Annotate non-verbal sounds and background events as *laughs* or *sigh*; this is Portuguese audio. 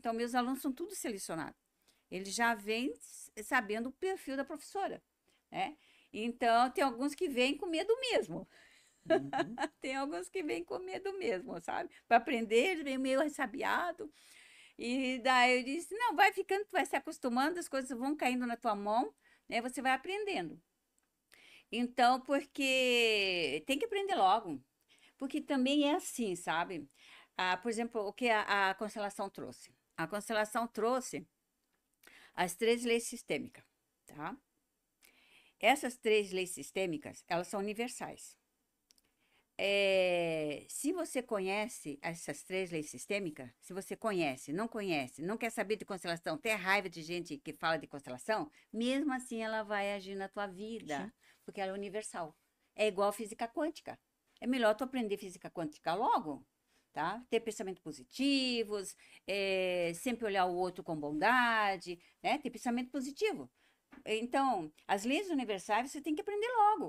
Então, meus alunos são tudo selecionados. Eles já vêm sabendo o perfil da professora, né? Então, tem alguns que vêm com medo mesmo. Uhum. *laughs* tem alguns que vêm com medo mesmo, sabe? Para aprender, eles vêm meio ressabiado. E daí eu disse: não, vai ficando, tu vai se acostumando, as coisas vão caindo na tua mão, né? Você vai aprendendo. Então, porque tem que aprender logo. Porque também é assim, sabe? Ah, por exemplo, o que a, a constelação trouxe a constelação trouxe as três leis sistêmicas, tá? Essas três leis sistêmicas, elas são universais. É, se você conhece essas três leis sistêmicas, se você conhece, não conhece, não quer saber de constelação, tem raiva de gente que fala de constelação, mesmo assim ela vai agir na tua vida, Sim. porque ela é universal. É igual física quântica. É melhor tu aprender física quântica logo tá? Ter pensamentos positivos, é, sempre olhar o outro com bondade, né? Ter pensamento positivo. Então, as leis universais você tem que aprender logo.